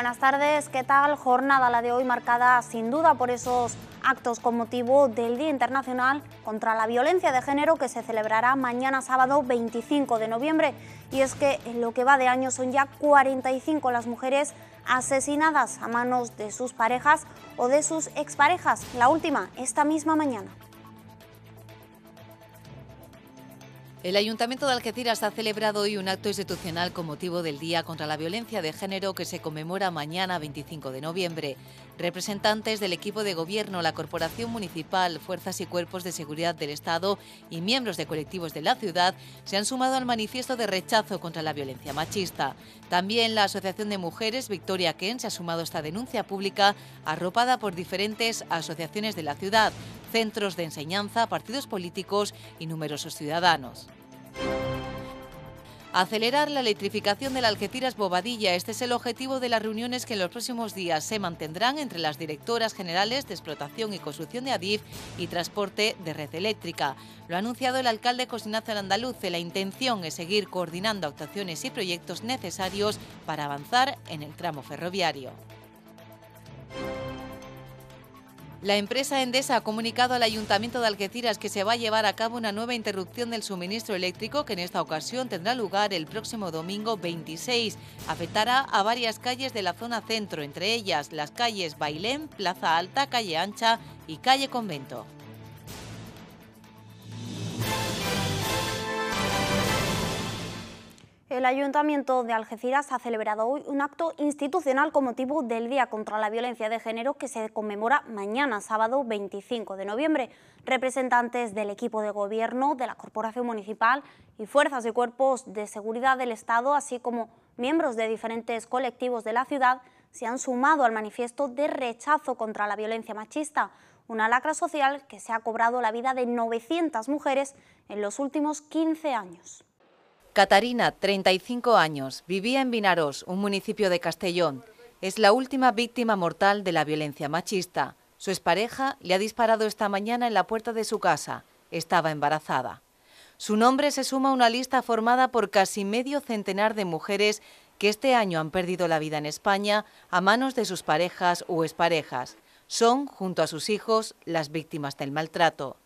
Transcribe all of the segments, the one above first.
buenas tardes. ¿Qué tal? Jornada la de hoy marcada sin duda por esos actos con motivo del Día Internacional contra la Violencia de Género que se celebrará mañana sábado 25 de noviembre. Y es que en lo que va de año son ya 45 las mujeres asesinadas a manos de sus parejas o de sus exparejas, la última esta misma mañana. El Ayuntamiento de Algeciras ha celebrado hoy un acto institucional con motivo del Día contra la Violencia de Género que se conmemora mañana 25 de noviembre representantes del equipo de gobierno, la Corporación Municipal, fuerzas y cuerpos de seguridad del Estado y miembros de colectivos de la ciudad se han sumado al manifiesto de rechazo contra la violencia machista. También la Asociación de Mujeres Victoria Ken se ha sumado a esta denuncia pública arropada por diferentes asociaciones de la ciudad, centros de enseñanza, partidos políticos y numerosos ciudadanos. Acelerar la electrificación de la Algeciras-Bobadilla. Este es el objetivo de las reuniones que en los próximos días se mantendrán entre las directoras generales de explotación y construcción de ADIF y transporte de red eléctrica. Lo ha anunciado el alcalde Cosinazo Andalucía. La intención es seguir coordinando actuaciones y proyectos necesarios para avanzar en el tramo ferroviario. La empresa Endesa ha comunicado al Ayuntamiento de Algeciras que se va a llevar a cabo una nueva interrupción del suministro eléctrico que en esta ocasión tendrá lugar el próximo domingo 26. Afectará a varias calles de la zona centro, entre ellas las calles Bailén, Plaza Alta, Calle Ancha y Calle Convento. El Ayuntamiento de Algeciras ha celebrado hoy un acto institucional con motivo del Día contra la Violencia de Género que se conmemora mañana, sábado 25 de noviembre. Representantes del equipo de gobierno, de la Corporación Municipal y fuerzas y cuerpos de seguridad del Estado, así como miembros de diferentes colectivos de la ciudad, se han sumado al manifiesto de rechazo contra la violencia machista, una lacra social que se ha cobrado la vida de 900 mujeres en los últimos 15 años. Catarina, 35 años, vivía en Vinarós, un municipio de Castellón. Es la última víctima mortal de la violencia machista. Su expareja le ha disparado esta mañana en la puerta de su casa. Estaba embarazada. Su nombre se suma a una lista formada por casi medio centenar de mujeres que este año han perdido la vida en España a manos de sus parejas o exparejas. Son, junto a sus hijos, las víctimas del maltrato.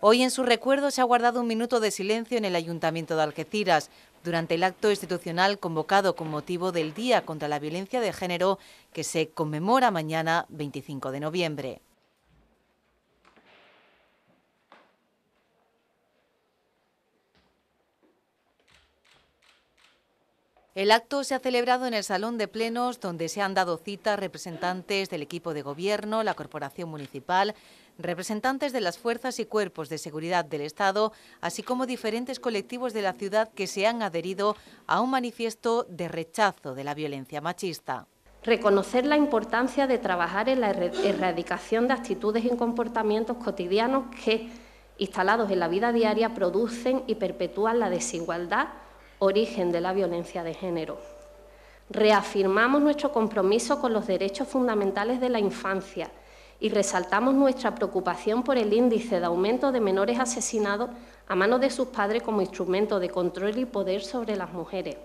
Hoy en su recuerdo se ha guardado un minuto de silencio en el Ayuntamiento de Algeciras durante el acto institucional convocado con motivo del Día contra la Violencia de Género que se conmemora mañana 25 de noviembre. El acto se ha celebrado en el Salón de Plenos, donde se han dado cita representantes del equipo de gobierno, la Corporación Municipal, representantes de las fuerzas y cuerpos de seguridad del Estado, así como diferentes colectivos de la ciudad que se han adherido a un manifiesto de rechazo de la violencia machista reconocer la importancia de trabajar en la erradicación de actitudes y comportamientos cotidianos que, instalados en la vida diaria, producen y perpetúan la desigualdad, origen de la violencia de género. Reafirmamos nuestro compromiso con los derechos fundamentales de la infancia y resaltamos nuestra preocupación por el índice de aumento de menores asesinados a manos de sus padres como instrumento de control y poder sobre las mujeres.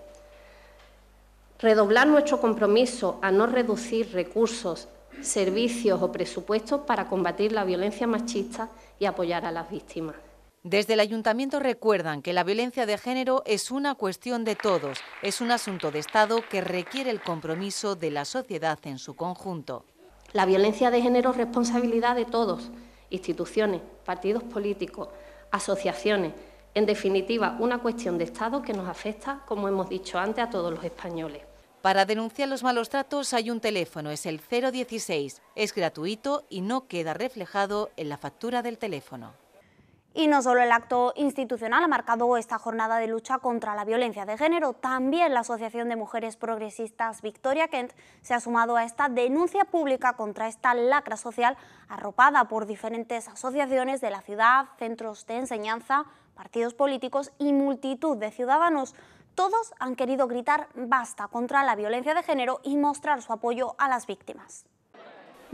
Redoblar nuestro compromiso a no reducir recursos, servicios o presupuestos para combatir la violencia machista y apoyar a las víctimas. Desde el ayuntamiento recuerdan que la violencia de género es una cuestión de todos, es un asunto de Estado que requiere el compromiso de la sociedad en su conjunto. La violencia de género es responsabilidad de todos, instituciones, partidos políticos, asociaciones, en definitiva, una cuestión de Estado que nos afecta, como hemos dicho antes, a todos los españoles. Para denunciar los malos tratos hay un teléfono, es el 016. Es gratuito y no queda reflejado en la factura del teléfono. Y no solo el acto institucional ha marcado esta jornada de lucha contra la violencia de género, también la Asociación de Mujeres Progresistas Victoria Kent se ha sumado a esta denuncia pública contra esta lacra social arropada por diferentes asociaciones de la ciudad, centros de enseñanza, partidos políticos y multitud de ciudadanos. Todos han querido gritar basta contra la violencia de género y mostrar su apoyo a las víctimas.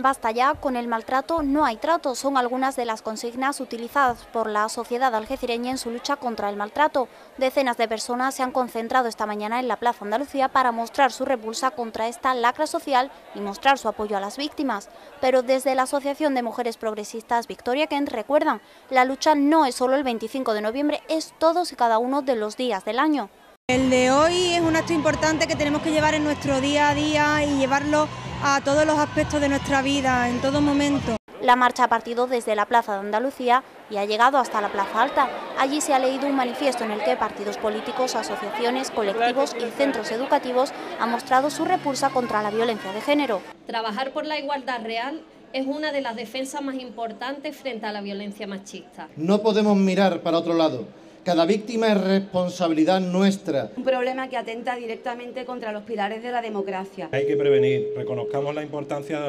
Basta ya con el maltrato, no hay trato, son algunas de las consignas utilizadas por la sociedad algecireña en su lucha contra el maltrato. Decenas de personas se han concentrado esta mañana en la Plaza Andalucía para mostrar su repulsa contra esta lacra social y mostrar su apoyo a las víctimas. Pero desde la Asociación de Mujeres Progresistas Victoria Kent recuerdan, la lucha no es solo el 25 de noviembre, es todos y cada uno de los días del año. El de hoy es un acto importante que tenemos que llevar en nuestro día a día y llevarlo a todos los aspectos de nuestra vida, en todo momento. La marcha ha partido desde la Plaza de Andalucía y ha llegado hasta la Plaza Alta. Allí se ha leído un manifiesto en el que partidos políticos, asociaciones, colectivos y centros educativos han mostrado su repulsa contra la violencia de género. Trabajar por la igualdad real es una de las defensas más importantes frente a la violencia machista. No podemos mirar para otro lado cada víctima es responsabilidad nuestra. Un problema que atenta directamente contra los pilares de la democracia. Hay que prevenir, reconozcamos la importancia de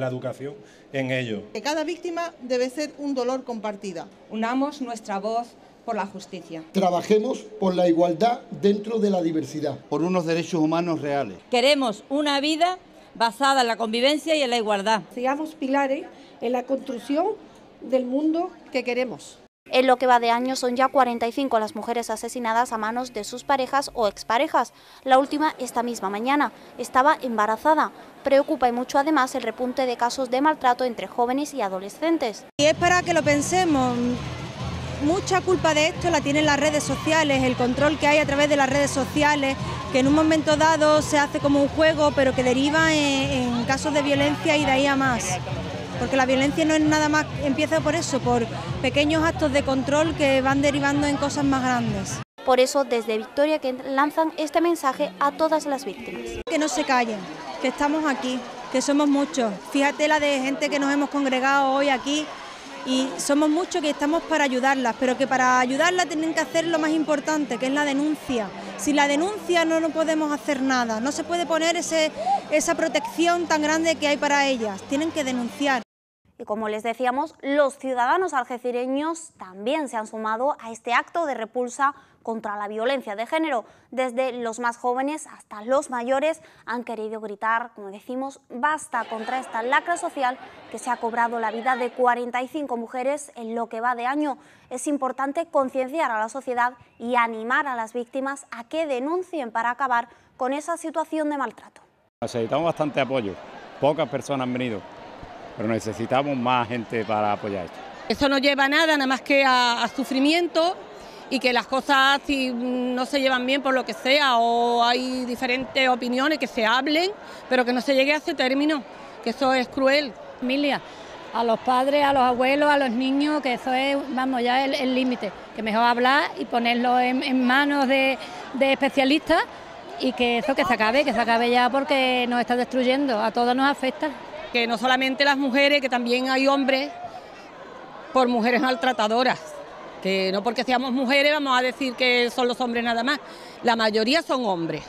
la, educación en ello. Que cada víctima debe ser un dolor compartida. Unamos nuestra voz por la justicia. Trabajemos por la igualdad dentro de la diversidad. Por unos derechos humanos reales. Queremos una vida basada en la convivencia y en la igualdad. Seamos pilares en la construcción del mundo que queremos. En lo que va de año son ya 45 las mujeres asesinadas a manos de sus parejas o exparejas. La última esta misma mañana. Estaba embarazada. Preocupa y mucho además el repunte de casos de maltrato entre jóvenes y adolescentes. Y es para que lo pensemos. Mucha culpa de esto la tienen las redes sociales, el control que hay a través de las redes sociales, que en un momento dado se hace como un juego, pero que deriva en, en casos de violencia y de ahí a más porque la violencia no es nada más, empieza por eso, por pequeños actos de control que van derivando en cosas más grandes. Por eso desde Victoria que lanzan este mensaje a todas las víctimas. Que no se callen, que estamos aquí, que somos muchos. Fíjate la de gente que nos hemos congregado hoy aquí y somos muchos que estamos para ayudarlas, pero que para ayudarlas tienen que hacer lo más importante, que es la denuncia. Sin la denuncia no, podemos hacer nada, no se puede poner ese, esa protección tan grande que hay para ellas, tienen que denunciar. Y como les decíamos, los ciudadanos algecireños también se han sumado a este acto de repulsa contra la violencia de género. Desde los más jóvenes hasta los mayores han querido gritar, como decimos, basta contra esta lacra social que se ha cobrado la vida de 45 mujeres en lo que va de año. Es importante concienciar a la sociedad y animar a las víctimas a que denuncien para acabar con esa situación de maltrato. Necesitamos bastante apoyo, pocas personas han venido pero necesitamos más gente para apoyar esto. Eso no lleva nada, nada más que a, sufrimiento y que las cosas si no se llevan bien por lo que sea o hay diferentes opiniones que se hablen, pero que no se llegue a ese término, que eso es cruel. Emilia, a los padres, a los abuelos, a los niños, que eso es, vamos, ya el límite, que mejor hablar y ponerlo en, manos de, de especialistas y que eso que se acabe, que se acabe ya porque nos está destruyendo, a todos nos afecta que no solamente las mujeres, que también hay hombres por mujeres maltratadoras, que no porque seamos mujeres vamos a decir que son los hombres nada más, la mayoría son hombres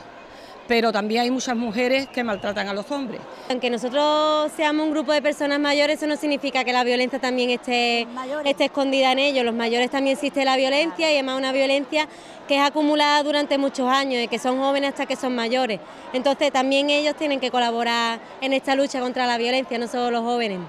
pero también hay muchas mujeres que maltratan a los hombres. Aunque nosotros seamos un grupo de personas mayores, eso no significa que la violencia también esté, esté escondida en ellos. Los mayores también existe la violencia y además una violencia que es acumulada durante muchos años, de que son jóvenes hasta que son mayores. Entonces también ellos tienen que colaborar en esta lucha contra la violencia, no solo los jóvenes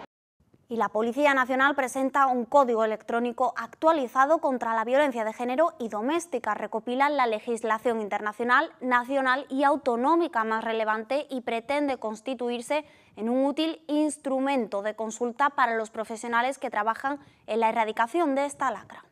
y la Policía Nacional presenta un código electrónico actualizado contra la violencia de género y doméstica. Recopila la legislación internacional, nacional y autonómica más relevante y pretende constituirse en un útil instrumento de consulta para los profesionales que trabajan en la erradicación de esta lacra.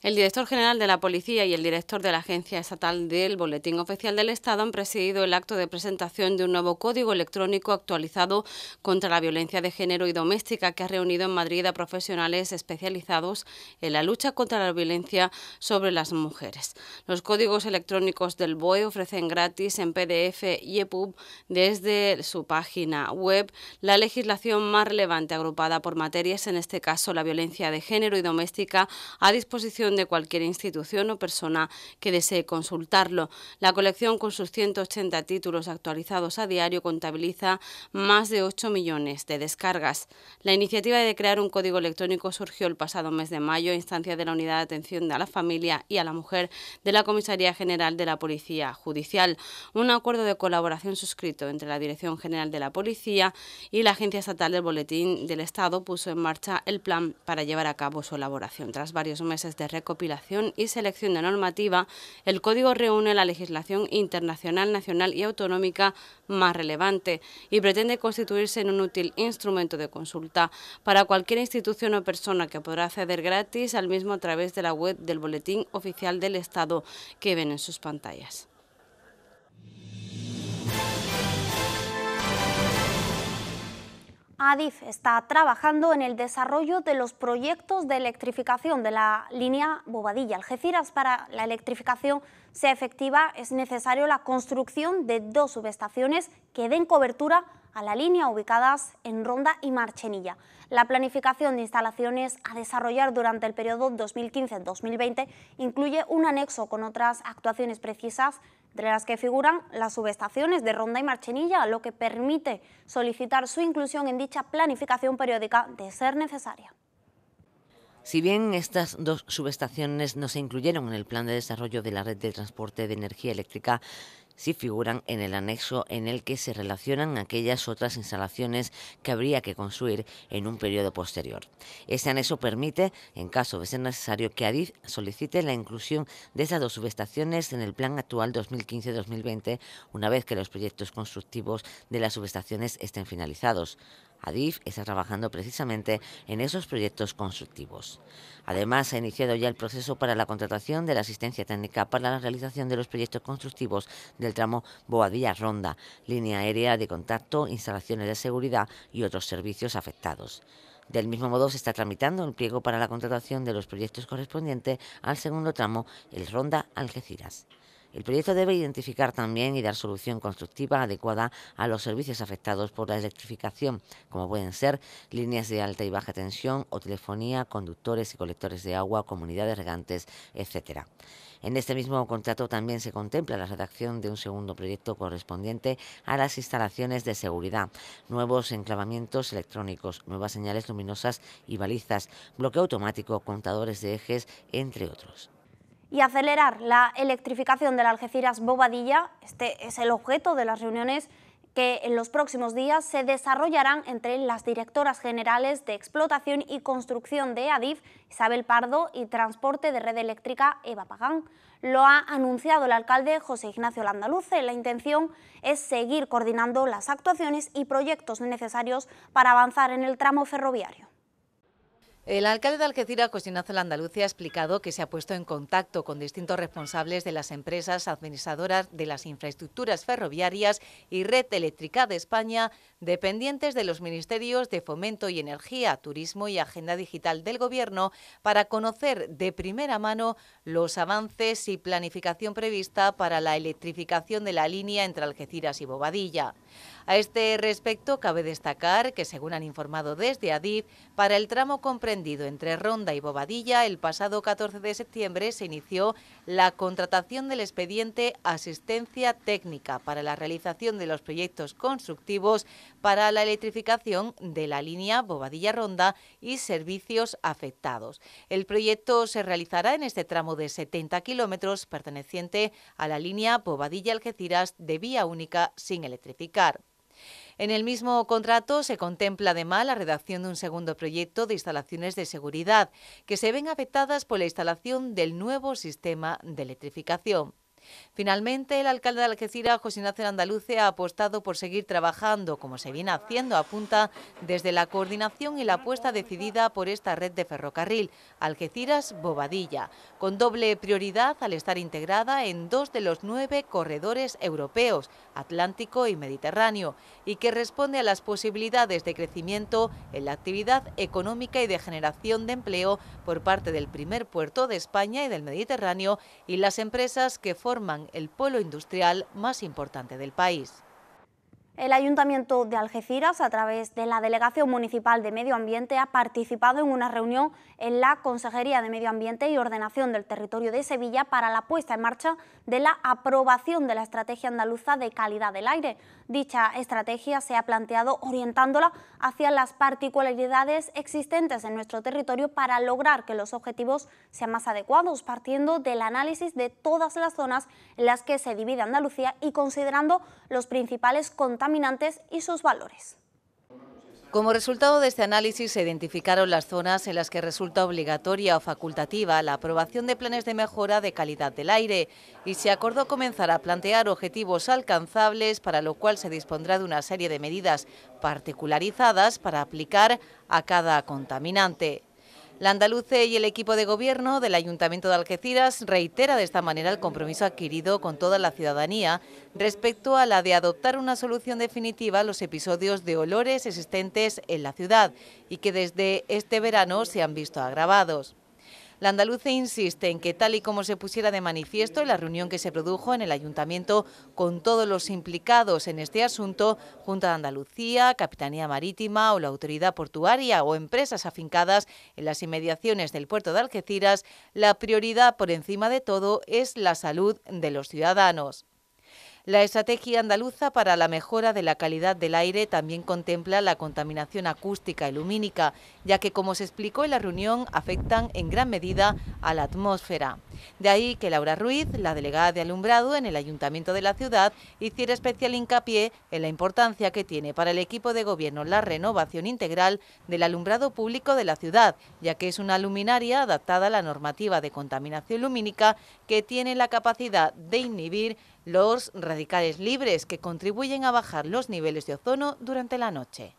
El director general de la Policía y el director de la Agencia Estatal del Boletín Oficial del Estado han presidido el acto de presentación de un nuevo código electrónico actualizado contra la violencia de género y doméstica que ha reunido en Madrid a profesionales especializados en la lucha contra la violencia sobre las mujeres. Los códigos electrónicos del BOE ofrecen gratis en PDF y EPUB desde su página web la legislación más relevante agrupada por materias, en este caso la violencia de género y doméstica, a disposición de cualquier institución o persona que desee consultarlo. La colección, con sus 180 títulos actualizados a diario, contabiliza más de 8 millones de descargas. La iniciativa de crear un código electrónico surgió el pasado mes de mayo a instancia de la Unidad de Atención a la Familia y a la Mujer de la Comisaría General de la Policía Judicial. Un acuerdo de colaboración suscrito entre la Dirección General de la Policía y la Agencia Estatal del Boletín del Estado puso en marcha el plan para llevar a cabo su elaboración. Tras varios meses de recopilación y selección de normativa, el Código reúne la legislación internacional, nacional y autonómica más relevante y pretende constituirse en un útil instrumento de consulta para cualquier institución o persona que podrá acceder gratis al mismo a través de la web del Boletín Oficial del Estado que ven en sus pantallas. ADIF está trabajando en el desarrollo de los proyectos de electrificación de la línea Bobadilla-Algeciras. Para la electrificación sea efectiva es necesario la construcción de dos subestaciones que den cobertura a la línea ubicadas en Ronda y Marchenilla. La planificación de instalaciones a desarrollar durante el periodo 2015-2020 incluye un anexo con otras actuaciones precisas entre las que figuran las subestaciones de Ronda y Marchenilla, lo que permite solicitar su inclusión en dicha planificación periódica de ser necesaria. Si bien estas dos subestaciones no se incluyeron en el plan de desarrollo de la red de transporte de energía eléctrica, si figuran en el anexo en el que se relacionan aquellas otras instalaciones que habría que construir en un periodo posterior. Este anexo permite, en caso de ser necesario, que Adif solicite la inclusión de esas dos subestaciones en el plan actual 2015-2020, una vez que los proyectos constructivos de las subestaciones estén finalizados. ADIF está trabajando precisamente en esos proyectos constructivos. Además, se ha iniciado ya el proceso para la contratación de la asistencia técnica para la realización de los proyectos constructivos del tramo Boadilla-Ronda, línea aérea de contacto, instalaciones de seguridad y otros servicios afectados. Del mismo modo, se está tramitando el pliego para la contratación de los proyectos correspondientes al segundo tramo, el Ronda Algeciras. El proyecto debe identificar también y dar solución constructiva adecuada a los servicios afectados por la electrificación, como pueden ser líneas de alta y baja tensión o telefonía, conductores y colectores de agua, comunidades regantes, etc. En este mismo contrato también se contempla la redacción de un segundo proyecto correspondiente a las instalaciones de seguridad, nuevos enclavamientos electrónicos, nuevas señales luminosas y balizas, bloqueo automático, contadores de ejes, entre otros y acelerar la electrificación de la Algeciras-Bobadilla. Este es el objeto de las reuniones que en los próximos días se desarrollarán entre las directoras generales de explotación y construcción de ADIF, Isabel Pardo, y transporte de red eléctrica, Eva Pagán. Lo ha anunciado el alcalde José Ignacio Landaluce. La intención es seguir coordinando las actuaciones y proyectos necesarios para avanzar en el tramo ferroviario. El alcalde de Algeciras, Cuestionazo la Andalucía, ha explicado que se ha puesto en contacto con distintos responsables de las empresas administradoras de las infraestructuras ferroviarias y Red Eléctrica de España, dependientes de los ministerios de Fomento y Energía, Turismo y Agenda Digital del Gobierno, para conocer de primera mano los avances y planificación prevista para la electrificación de la línea entre Algeciras y Bobadilla. A este respecto, cabe destacar que, según han informado desde Adif, para el tramo comprendido entre Ronda y Bobadilla, el pasado 14 de septiembre se inició la contratación del expediente Asistencia Técnica para la realización de los proyectos constructivos para la electrificación de la línea Bobadilla-Ronda y servicios afectados. El proyecto se realizará en este tramo de 70 kilómetros perteneciente a la línea Bobadilla-Algeciras de vía única sin electrificar. En el mismo contrato se contempla además la redacción de un segundo proyecto de instalaciones de seguridad que se ven afectadas por la instalación del nuevo sistema de electrificación. Finalmente, el alcalde de Algeciras, José Ignacio Andaluce, ha apostado por seguir trabajando, como se viene haciendo, a punta, desde la coordinación y la apuesta decidida por esta red de ferrocarril, Algeciras-Bobadilla, con doble prioridad al estar integrada en dos de los nueve corredores europeos, Atlántico y Mediterráneo, y que responde a las posibilidades de crecimiento en la actividad económica y de generación de empleo por parte del primer puerto de España y del Mediterráneo y las empresas que forman forman el polo industrial más importante del país. El Ayuntamiento de Algeciras, a través de la Delegación Municipal de Medio Ambiente, ha participado en una reunión en la Consejería de Medio Ambiente y Ordenación del Territorio de Sevilla para la puesta en marcha de la aprobación de la Estrategia Andaluza de Calidad del Aire. Dicha estrategia se ha planteado orientándola hacia las particularidades existentes en nuestro territorio para lograr que los objetivos sean más adecuados, partiendo del análisis de todas las zonas en las que se divide Andalucía y considerando los principales contaminantes y sus valores. Como resultado de este análisis se identificaron las zonas en las que resulta obligatoria o facultativa la aprobación de planes de mejora de calidad del aire y se acordó comenzar a plantear objetivos alcanzables para lo cual se dispondrá de una serie de medidas particularizadas para aplicar a cada contaminante. La Andaluce y el equipo de gobierno del Ayuntamiento de Algeciras reitera de esta manera el compromiso adquirido con toda la ciudadanía respecto a la de adoptar una solución definitiva a los episodios de olores existentes en la ciudad y que desde este verano se han visto agravados. La andaluza insiste en que tal y como se pusiera de manifiesto en la reunión que se produjo en el ayuntamiento con todos los implicados en este asunto, Junta de Andalucía, Capitanía Marítima o la Autoridad Portuaria o empresas afincadas en las inmediaciones del puerto de Algeciras, la prioridad por encima de todo es la salud de los ciudadanos. La estrategia andaluza para la mejora de la calidad del aire también contempla la contaminación acústica y lumínica, ya que, como se explicó en la reunión, afectan en gran medida a la atmósfera. De ahí que Laura Ruiz, la delegada de alumbrado en el Ayuntamiento de la ciudad, hiciera especial hincapié en la importancia que tiene para el equipo de gobierno la renovación integral del alumbrado público de la ciudad, ya que es una luminaria adaptada a la normativa de contaminación lumínica que tiene la capacidad de inhibir los radicales libres que contribuyen a bajar los niveles de ozono durante la noche.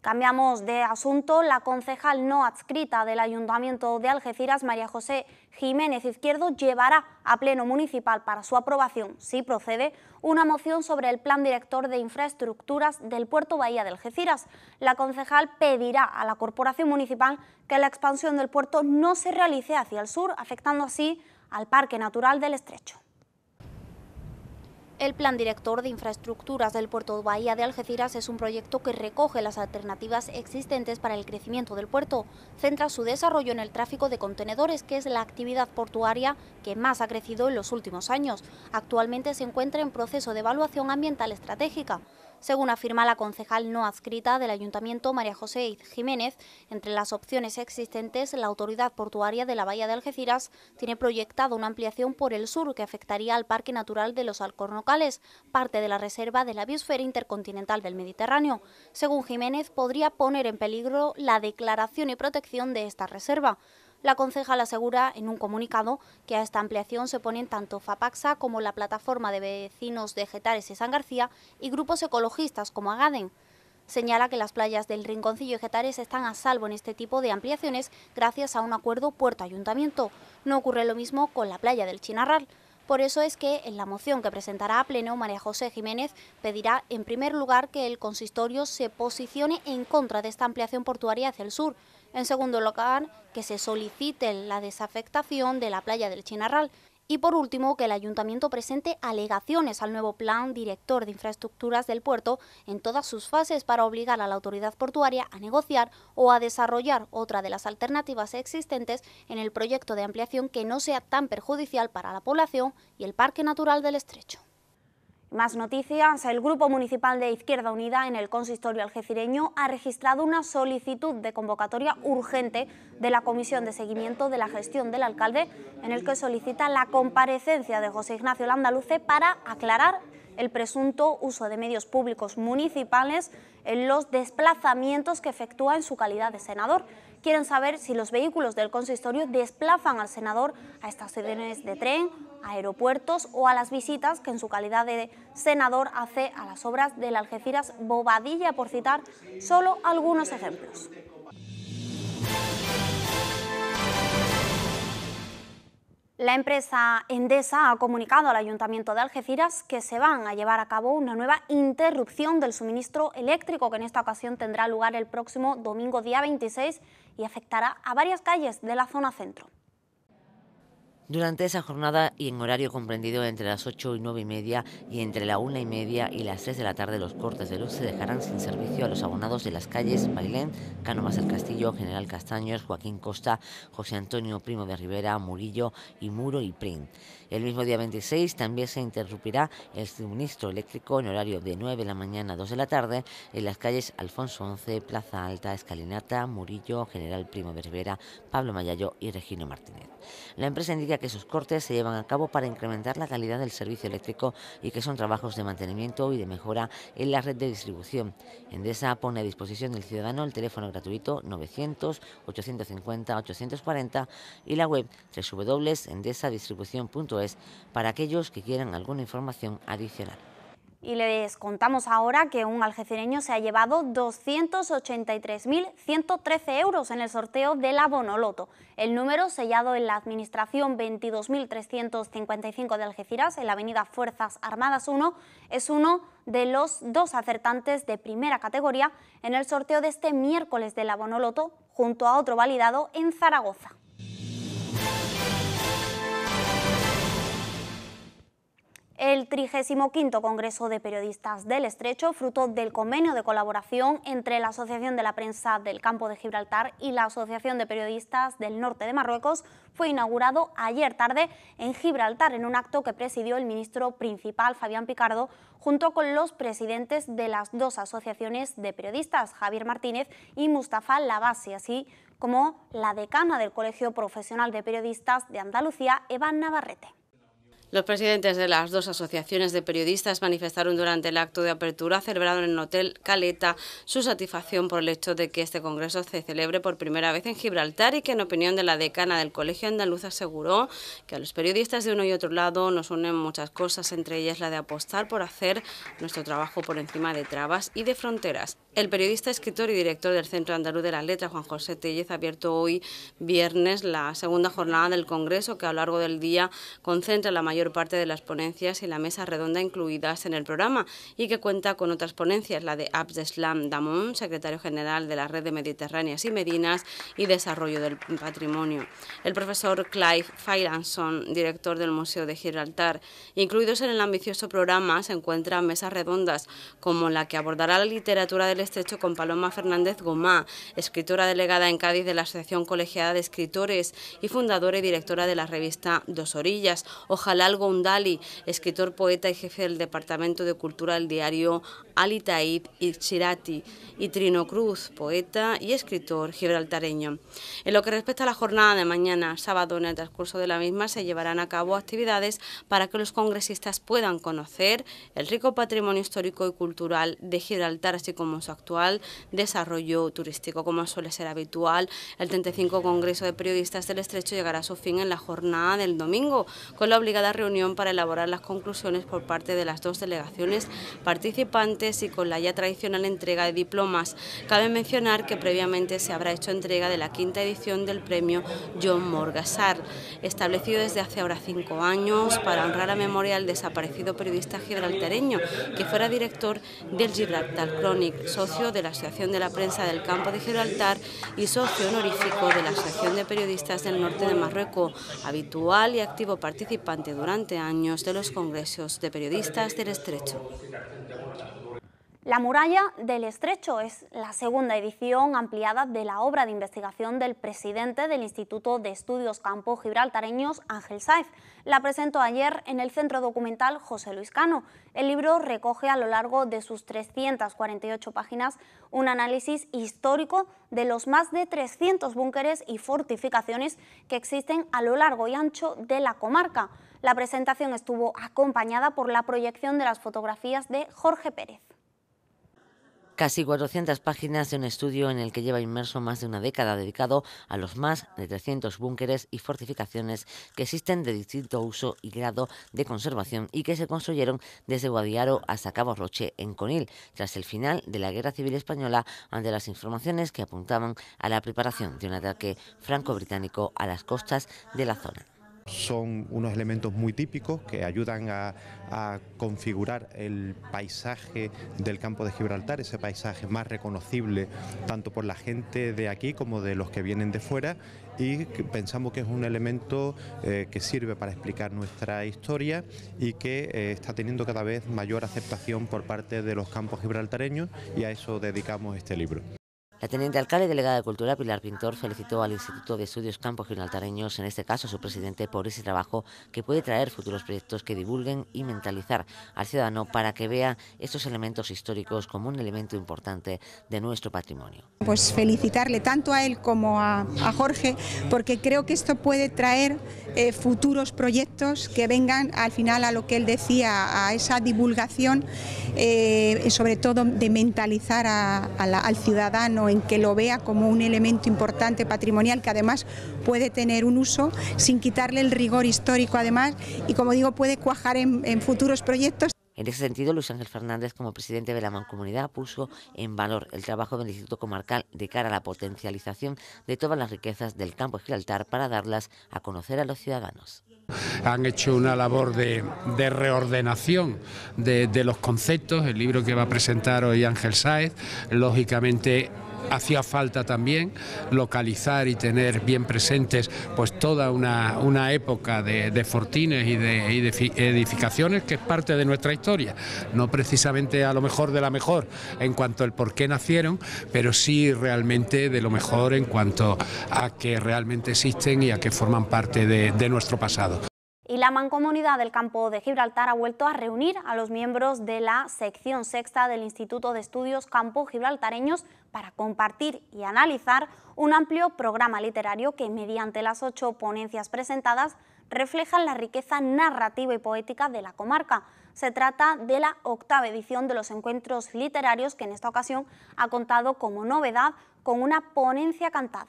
Cambiamos de asunto. La concejal no adscrita del Ayuntamiento de Algeciras, María José Jiménez Izquierdo, llevará a Pleno Municipal para su aprobación, si procede, una moción sobre el Plan Director de Infraestructuras del Puerto Bahía de Algeciras. La concejal pedirá a la Corporación Municipal que la expansión del puerto no se realice hacia el sur, afectando así al Parque Natural del Estrecho. El Plan Director de Infraestructuras del Puerto Bahía de Algeciras es un proyecto que recoge las alternativas existentes para el crecimiento del puerto. Centra su desarrollo en el tráfico de contenedores, que es la actividad portuaria que más ha crecido en los últimos años. Actualmente se encuentra en proceso de evaluación ambiental estratégica. Según afirma la concejal no adscrita del Ayuntamiento, María José Jiménez, entre las opciones existentes, la autoridad portuaria de la Bahía de Algeciras tiene proyectado una ampliación por el sur que afectaría al Parque Natural de los Alcornocales, parte de la reserva de la biosfera intercontinental del Mediterráneo. Según Jiménez, podría poner en peligro la declaración y protección de esta reserva. La concejal asegura en un comunicado que a esta ampliación se ponen tanto FAPAXA como la plataforma de vecinos de Getares y San García y grupos ecologistas como Agaden. Señala que las playas del Rinconcillo y Getares están a salvo en este tipo de ampliaciones gracias a un acuerdo puerto-ayuntamiento. No ocurre lo mismo con la playa del Chinarral. Por eso es que en la moción que presentará a pleno María José Jiménez pedirá en primer lugar que el consistorio se posicione en contra de esta ampliación portuaria hacia el sur, en segundo lugar, que se solicite la desafectación de la playa del Chinarral. Y por último, que el ayuntamiento presente alegaciones al nuevo plan director de infraestructuras del puerto en todas sus fases para obligar a la autoridad portuaria a negociar o a desarrollar otra de las alternativas existentes en el proyecto de ampliación que no sea tan perjudicial para la población y el Parque Natural del Estrecho. Más noticias. El Grupo Municipal de Izquierda Unida en el Consistorio algecireño ha registrado una solicitud de convocatoria urgente de la Comisión de Seguimiento de la Gestión del Alcalde, en el que solicita la comparecencia de José Ignacio Landaluce para aclarar el presunto uso de medios públicos municipales en los desplazamientos que efectúa en su calidad de senador. Quieren saber si los vehículos del consistorio desplazan al senador a estaciones de tren, a aeropuertos o a las visitas que en su calidad de senador hace a las obras del Algeciras Bobadilla, por citar solo algunos ejemplos. La empresa Endesa ha comunicado al Ayuntamiento de Algeciras que se van a llevar a cabo una nueva interrupción del suministro eléctrico que en esta ocasión tendrá lugar el próximo domingo día 26 y afectará a varias calles de la zona centro. Durante esa jornada y en horario comprendido entre las 8 y 9 y media y entre la 1 y media y las 3 de la tarde los cortes de luz se dejarán sin servicio a los abonados de las calles Bailén, Cánovas del Castillo, General Castaños, Joaquín Costa, José Antonio Primo de Rivera, Murillo y Muro y Prín. El mismo día 26 también se interrumpirá el suministro eléctrico en horario de 9 de la mañana a 2 de la tarde en las calles Alfonso XI, Plaza Alta, Escalinata, Murillo, General Primo de Rivera, Pablo Mayallo y Regino Martínez. La empresa que sus cortes se llevan a cabo para incrementar la calidad del servicio eléctrico y que son trabajos de mantenimiento y de mejora en la red de distribución. Endesa pone a disposición del ciudadano el teléfono gratuito 900-850-840 y la web www.endesadistribución.es para aquellos que quieran alguna información adicional. Y les contamos ahora que un algecireño se ha llevado 283.113 euros en el sorteo de la Bonoloto. El número sellado en la Administración 22.355 de Algeciras, en la avenida Fuerzas Armadas 1, es uno de los dos acertantes de primera categoría en el sorteo de este miércoles de la Bonoloto, junto a otro validado en Zaragoza. El 35 Congreso de Periodistas del Estrecho, fruto del convenio de colaboración entre la Asociación de la Prensa del Campo de Gibraltar y la Asociación de Periodistas del Norte de Marruecos, fue inaugurado ayer tarde en Gibraltar, en un acto que presidió el ministro principal, Fabián Picardo, junto con los presidentes de las dos asociaciones de periodistas, Javier Martínez y Mustafa Lavasi, así como la decana del Colegio Profesional de Periodistas de Andalucía, Eva Navarrete. Los presidentes de las dos asociaciones de periodistas manifestaron durante el acto de apertura celebrado en el Hotel Caleta su satisfacción por el hecho de que este congreso se celebre por primera vez en Gibraltar y que en opinión de la decana del Colegio Andaluz aseguró que a los periodistas de uno y otro lado nos unen muchas cosas, entre ellas la de apostar por hacer nuestro trabajo por encima de trabas y de fronteras. El periodista, escritor y director del Centro Andaluz de la Letra, Juan José Tellez, ha abierto hoy viernes la segunda jornada del congreso que a lo largo del día concentra la mayor mayor parte de las ponencias y la mesa redonda incluidas en el programa y que cuenta con otras ponencias, la de Abdeslam Damon, secretario general de la Red de Mediterráneas y Medinas y Desarrollo del Patrimonio, el profesor Clive Fairanson, director del Museo de Gibraltar. Incluidos en el ambicioso programa se encuentran mesas redondas como la que abordará la literatura del estrecho con Paloma Fernández Gomá, escritora delegada en Cádiz de la Asociación Colegiada de Escritores y fundadora y directora de la revista Dos Orillas. Ojalá Gondali, Undali, escritor, poeta y jefe del Departamento de Cultura del diario Ali y Chirati y Trino Cruz, poeta y escritor gibraltareño. En lo que respecta a la jornada de mañana, sábado, en el transcurso de la misma se llevarán a cabo actividades para que los congresistas puedan conocer el rico patrimonio histórico y cultural de Gibraltar, así como su actual desarrollo turístico. Como suele ser habitual, el 35 Congreso de Periodistas del Estrecho llegará a su fin en la jornada del domingo, con la obligada reunión para elaborar las conclusiones por parte de las dos delegaciones participantes y con la ya tradicional entrega de diplomas. Cabe mencionar que previamente se habrá hecho entrega de la quinta edición del premio John Morgasar, establecido desde hace ahora cinco años para honrar la memoria del desaparecido periodista gibraltareño, que fuera director del Gibraltar Chronic, socio de la Asociación de la Prensa del Campo de Gibraltar y socio honorífico de la Asociación de Periodistas del Norte de Marruecos, habitual y activo participante durante durante años de los congresos de periodistas del estrecho. La muralla del estrecho es la segunda edición ampliada de la obra de investigación del presidente del Instituto de Estudios Campo Gibraltareños, Ángel Saiz. La presentó ayer en el centro documental José Luis Cano. El libro recoge a lo largo de sus 348 páginas un análisis histórico de los más de 300 búnkeres y fortificaciones que existen a lo largo y ancho de la comarca. La presentación estuvo acompañada por la proyección de las fotografías de Jorge Pérez casi 400 páginas de un estudio en el que lleva inmerso más de una década dedicado a los más de 300 búnkeres y fortificaciones que existen de distinto uso y grado de conservación y que se construyeron desde Guadiaro hasta Cabo Roche en Conil, tras el final de la Guerra Civil Española, ante las informaciones que apuntaban a la preparación de un ataque franco-británico a las costas de la zona. Son unos elementos muy típicos que ayudan a, configurar el paisaje del campo de Gibraltar, ese paisaje más reconocible tanto por la gente de aquí como de los que vienen de fuera y pensamos que es un elemento eh, que sirve para explicar nuestra historia y que eh, está teniendo cada vez mayor aceptación por parte de los campos gibraltareños y a eso dedicamos este libro. La teniente alcalde delegada de Cultura, Pilar Pintor, felicitó al Instituto de Estudios Campos Gibraltareños, en este caso a su presidente, por ese trabajo que puede traer futuros proyectos que divulguen y mentalizar al ciudadano para que vea estos elementos históricos como un elemento importante de nuestro patrimonio. Pues felicitarle tanto a él como a, Jorge, porque creo que esto puede traer eh, futuros proyectos que vengan al final a lo que él decía, a esa divulgación, eh, sobre todo de mentalizar al ciudadano en que lo vea como un elemento importante patrimonial que además puede tener un uso sin quitarle el rigor histórico además y como digo puede cuajar en, futuros proyectos. En ese sentido, Luis Ángel Fernández, como presidente de la Mancomunidad, puso en valor el trabajo del Instituto Comarcal de cara a la potencialización de todas las riquezas del campo de Gibraltar para darlas a conocer a los ciudadanos. Han hecho una labor de, reordenación de, de los conceptos, el libro que va a presentar hoy Ángel Sáez, lógicamente hacía falta también localizar y tener bien presentes pues toda una, época de, fortines y de, edificaciones que es parte de nuestra historia, no precisamente a lo mejor de la mejor en cuanto al por qué nacieron, pero sí realmente de lo mejor en cuanto a que realmente existen y a que forman parte de nuestro pasado y la Mancomunidad del Campo de Gibraltar ha vuelto a reunir a los miembros de la sección sexta del Instituto de Estudios Campo Gibraltareños para compartir y analizar un amplio programa literario que mediante las ocho ponencias presentadas reflejan la riqueza narrativa y poética de la comarca. Se trata de la octava edición de los encuentros literarios que en esta ocasión ha contado como novedad con una ponencia cantada.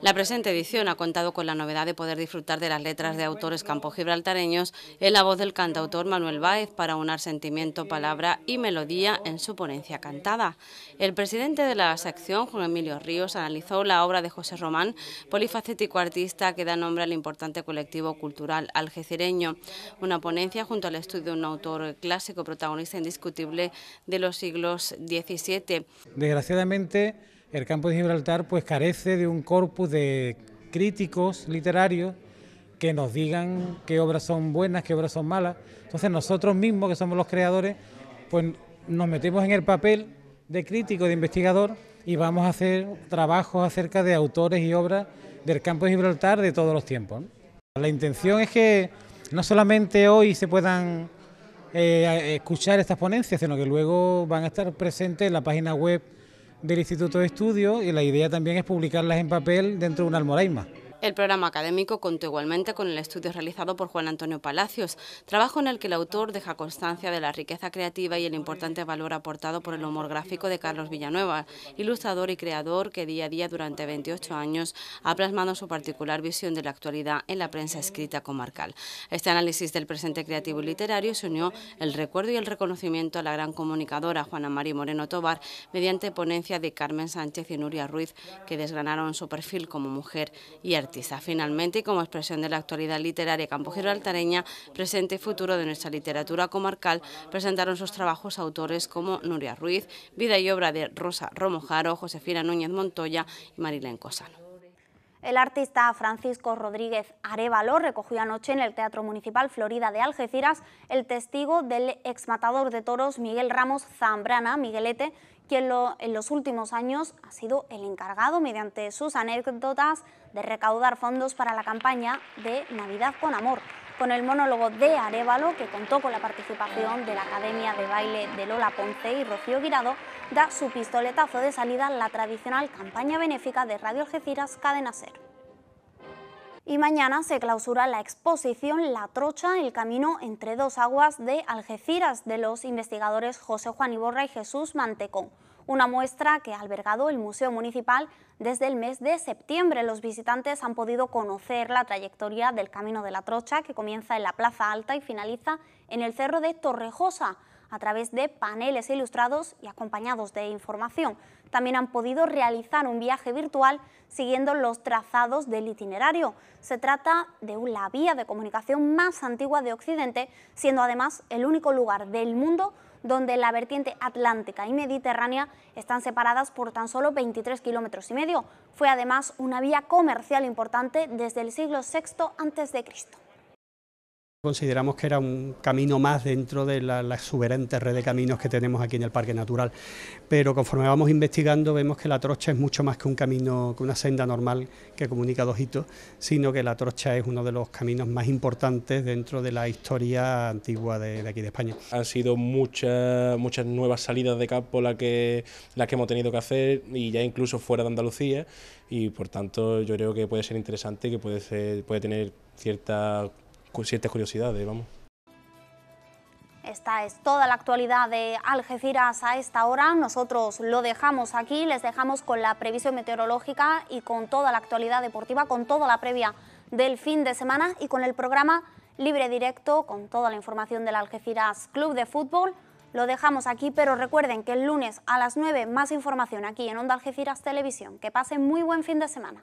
La presente edición ha contado con la novedad de poder disfrutar de las letras de autores gibraltareños en la voz del cantautor Manuel Báez para unar sentimiento, palabra y melodía en su ponencia cantada. El presidente de la sección, Juan Emilio Ríos, analizó la obra de José Román, polifacético artista que da nombre al importante colectivo cultural algecireño. Una ponencia junto al estudio de un autor clásico protagonista indiscutible de los siglos XVII. Desgraciadamente, el campo de Gibraltar pues carece de un corpus de críticos literarios que nos digan qué obras son buenas, qué obras son malas. Entonces nosotros mismos, que somos los creadores, pues nos metemos en el papel de crítico, de investigador, y vamos a hacer trabajos acerca de autores y obras del campo de Gibraltar de todos los tiempos. La intención es que no solamente hoy se puedan eh, escuchar estas ponencias, sino que luego van a estar presentes en la página web del Instituto de Estudios y la idea también es publicarlas en papel dentro de una almoraima. El programa académico contó igualmente con el estudio realizado por Juan Antonio Palacios, trabajo en el que el autor deja constancia de la riqueza creativa y el importante valor aportado por el humor gráfico de Carlos Villanueva, ilustrador y creador que día a día durante 28 años ha plasmado su particular visión de la actualidad en la prensa escrita comarcal. Este análisis del presente creativo y literario se unió el recuerdo y el reconocimiento a la gran comunicadora Juana María Moreno Tobar mediante ponencia de Carmen Sánchez y Nuria Ruiz, que desgranaron su perfil como mujer y artista finalmente, y como expresión de la actualidad literaria campogero-altareña, presente y futuro de nuestra literatura comarcal, presentaron sus trabajos autores como Nuria Ruiz, vida y obra de Rosa Romojaro, Josefina Núñez Montoya y Marilén Cosano. El artista Francisco Rodríguez Arevalo recogió anoche en el Teatro Municipal Florida de Algeciras el testigo del exmatador de toros Miguel Ramos Zambrana, Miguelete, quien en los últimos años ha sido el encargado, mediante sus anécdotas, de recaudar fondos para la campaña de Navidad con Amor, con el monólogo de Arevalo, que contó con la participación de la Academia de Baile de Lola Ponce y Rocío Guirado, da su pistoletazo de salida la tradicional campaña benéfica de Radio Algeciras Cadena Ser. Y mañana se clausura la exposición La Trocha, el camino entre dos aguas de Algeciras de los investigadores José Juan Iborra y Jesús Mantecón. Una muestra que ha albergado el Museo Municipal desde el mes de septiembre. Los visitantes han podido conocer la trayectoria del Camino de la Trocha, que comienza en la Plaza Alta y finaliza en el Cerro de Torrejosa, a través de paneles ilustrados y acompañados de información también han podido realizar un viaje virtual siguiendo los trazados del itinerario. Se trata de la vía de comunicación más antigua de Occidente, siendo además el único lugar del mundo donde la vertiente atlántica y mediterránea están separadas por tan solo 23 kilómetros y medio. Fue además una vía comercial importante desde el siglo VI a.C. Consideramos que era un camino más dentro de la, exuberante red de caminos que tenemos aquí en el Parque Natural. Pero conforme vamos investigando, vemos que la trocha es mucho más que un camino, que una senda normal que comunica dos hitos, sino que la trocha es uno de los caminos más importantes dentro de la historia antigua de, aquí de España. Han sido muchas, muchas nuevas salidas de campo las que, las que hemos tenido que hacer, y ya incluso fuera de Andalucía, y por tanto yo creo que puede ser interesante, que puede, ser, puede tener cierta siete curiosidades, vamos. Esta es toda la actualidad de Algeciras a esta hora. Nosotros lo dejamos aquí, les dejamos con la previsión meteorológica y con toda la actualidad deportiva, con toda la previa del fin de semana y con el programa libre directo, con toda la información del Algeciras Club de Fútbol. Lo dejamos aquí, pero recuerden que el lunes a las 9 más información aquí en Onda Algeciras Televisión. Que pasen muy buen fin de semana.